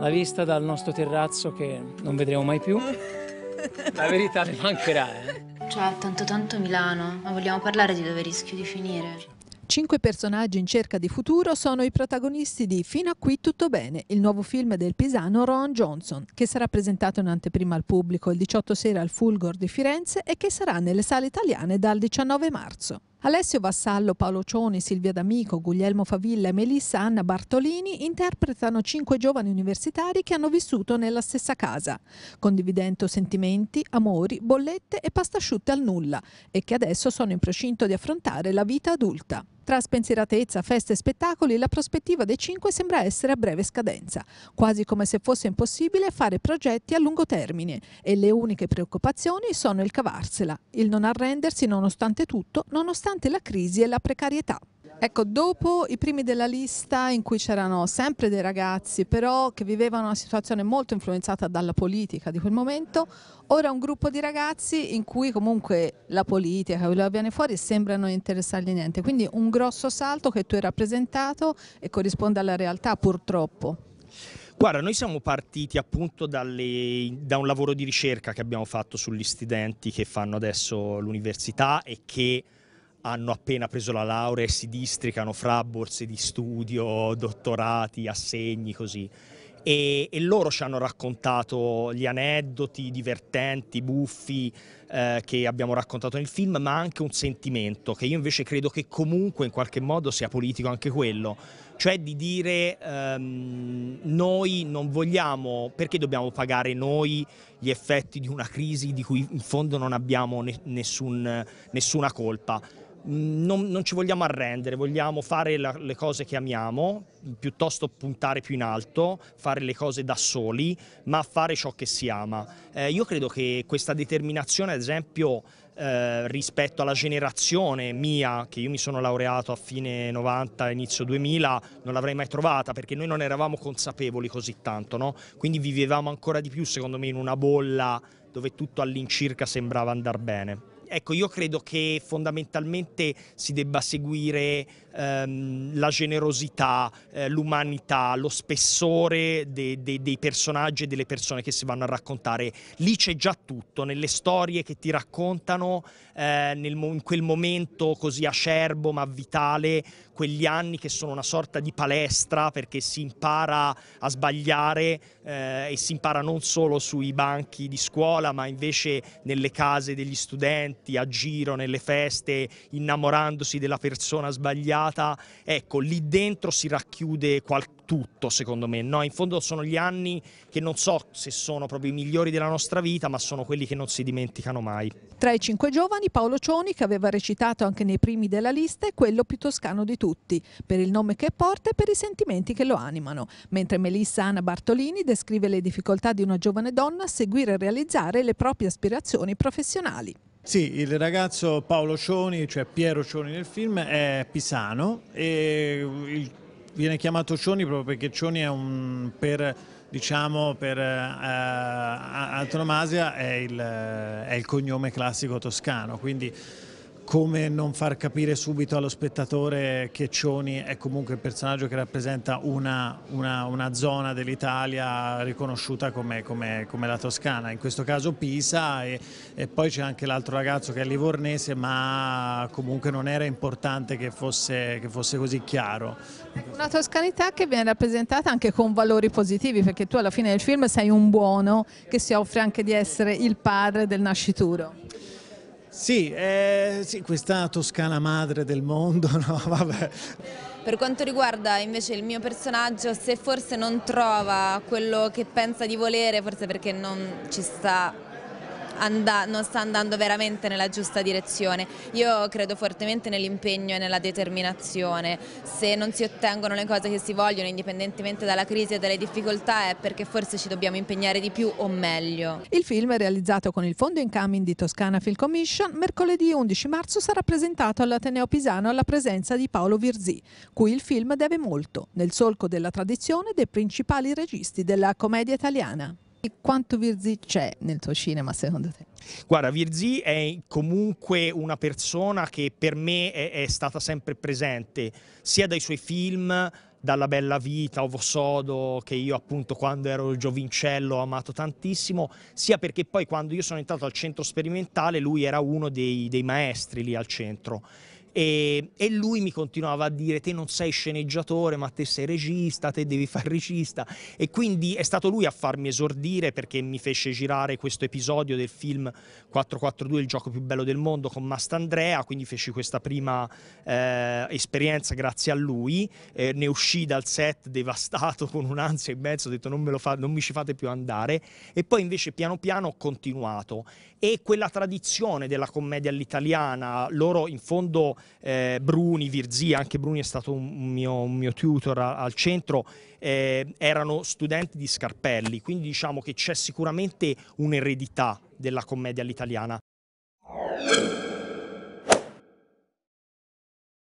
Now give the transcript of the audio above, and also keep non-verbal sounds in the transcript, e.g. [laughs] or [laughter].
la vista dal nostro terrazzo che non vedremo mai più. La verità ne mancherà. Eh. Cioè, tanto tanto Milano, ma vogliamo parlare di dove rischio di finire? Cinque personaggi in cerca di futuro sono i protagonisti di Fino a qui tutto bene, il nuovo film del pisano Ron Johnson, che sarà presentato in anteprima al pubblico il 18 sera al Fulgor di Firenze e che sarà nelle sale italiane dal 19 marzo. Alessio Vassallo, Paolo Cioni, Silvia D'Amico, Guglielmo Favilla e Melissa Anna Bartolini interpretano cinque giovani universitari che hanno vissuto nella stessa casa, condividendo sentimenti, amori, bollette e pasta asciutte al nulla e che adesso sono in procinto di affrontare la vita adulta. Tra spensieratezza, feste e spettacoli, la prospettiva dei cinque sembra essere a breve scadenza, quasi come se fosse impossibile fare progetti a lungo termine e le uniche preoccupazioni sono il cavarsela, il non arrendersi nonostante tutto, nonostante la crisi e la precarietà. Ecco, dopo i primi della lista in cui c'erano sempre dei ragazzi, però che vivevano una situazione molto influenzata dalla politica di quel momento, ora un gruppo di ragazzi in cui comunque la politica, quello che viene fuori, sembra non interessargli niente. Quindi un grosso salto che tu hai rappresentato e corrisponde alla realtà purtroppo. Guarda, noi siamo partiti appunto dalle, da un lavoro di ricerca che abbiamo fatto sugli studenti che fanno adesso l'università e che hanno appena preso la laurea e si districano fra borse di studio, dottorati, assegni, così. E, e loro ci hanno raccontato gli aneddoti divertenti, buffi eh, che abbiamo raccontato nel film, ma anche un sentimento che io invece credo che comunque in qualche modo sia politico anche quello, cioè di dire ehm, noi non vogliamo, perché dobbiamo pagare noi gli effetti di una crisi di cui in fondo non abbiamo ne, nessun, nessuna colpa non, non, ci vogliamo arrendere, vogliamo fare la, le cose che amiamo, piuttosto puntare più in alto, fare le cose da soli, ma fare ciò che si ama. Eh, io credo che questa determinazione, ad esempio, eh, rispetto alla generazione mia, che io mi sono laureato a fine 90, inizio 2000, non l'avrei mai trovata perché noi non eravamo consapevoli così tanto, no? quindi vivevamo ancora di più, secondo me, in una bolla dove tutto all'incirca sembrava andar bene ecco, io credo che fondamentalmente si debba seguire ehm, la generosità, eh, l'umanità, lo spessore de, de, dei personaggi e delle persone che si vanno a raccontare. Lì c'è già tutto, nelle storie che ti raccontano, eh, nel, in quel momento così acerbo ma vitale, quegli anni che sono una sorta di palestra perché si impara a sbagliare eh, e si impara non solo sui banchi di scuola ma invece nelle case degli studenti soggetti a giro nelle feste, innamorandosi della persona sbagliata. Ecco, lì dentro si racchiude qualcosa tutto, secondo me. No? In fondo sono gli anni che non so se sono proprio i migliori della nostra vita, ma sono quelli che non si dimenticano mai. Tra i cinque giovani, Paolo Cioni, che aveva recitato anche nei primi della lista, è quello più toscano di tutti, per il nome che porta e per i sentimenti che lo animano, mentre Melissa Anna Bartolini descrive le difficoltà di una giovane donna a seguire e realizzare le proprie aspirazioni professionali. Sì, il ragazzo Paolo Cioni, cioè Piero Cioni nel film, è pisano e il, viene chiamato Cioni proprio perché Cioni è un per diciamo per eh, antonomasia è il, è il cognome classico toscano, quindi come non far capire subito allo spettatore che Cioni è comunque il personaggio che rappresenta una, una, una zona dell'Italia riconosciuta come, come, come, la Toscana, in questo caso Pisa e, e poi c'è anche l'altro ragazzo che è livornese ma comunque non era importante che fosse, che fosse così chiaro. Ecco, una toscanità che viene rappresentata anche con valori positivi perché tu alla fine del film sei un buono che si offre anche di essere il padre del nascituro. Sì, eh, sì, questa Toscana madre del mondo, [laughs] no? Vabbè. Per quanto riguarda invece il mio personaggio, se forse non trova quello che pensa di volere, forse perché non ci sta anda, non sta andando veramente nella giusta direzione. Io credo fortemente nell'impegno e nella determinazione. Se non si ottengono le cose che si vogliono, indipendentemente dalla crisi e dalle difficoltà, è perché forse ci dobbiamo impegnare di più o meglio. Il film, realizzato con il Fondo Incoming di Toscana Film Commission, mercoledì 11 marzo sarà presentato all'Ateneo Pisano alla presenza di Paolo Virzì, cui il film deve molto, nel solco della tradizione dei principali registi della commedia italiana. E quanto Virzi c'è nel tuo cinema secondo te? Guarda, Virzi è comunque una persona che per me è, è stata sempre presente, sia dai suoi film dalla Bella Vita, Ovo Sodo, che io appunto quando ero giovincello ho amato tantissimo, sia perché poi quando io sono entrato al centro sperimentale lui era uno dei, dei maestri lì al centro e, e, lui mi continuava a dire te non sei sceneggiatore ma te sei regista, te devi far regista e quindi è stato lui a farmi esordire perché mi fece girare questo episodio del film 442 il gioco più bello del mondo con Mastandrea quindi feci questa prima eh, esperienza grazie a lui eh, ne uscì dal set devastato con un'ansia in mezzo ho detto non, fa, non mi ci fate più andare e poi invece piano piano ho continuato e quella tradizione della commedia all'italiana loro in fondo eh, Bruni, Virzia, anche Bruni è stato un mio, un mio tutor a, al centro, eh, erano studenti di Scarpelli, quindi diciamo che c'è sicuramente un'eredità della commedia all'italiana.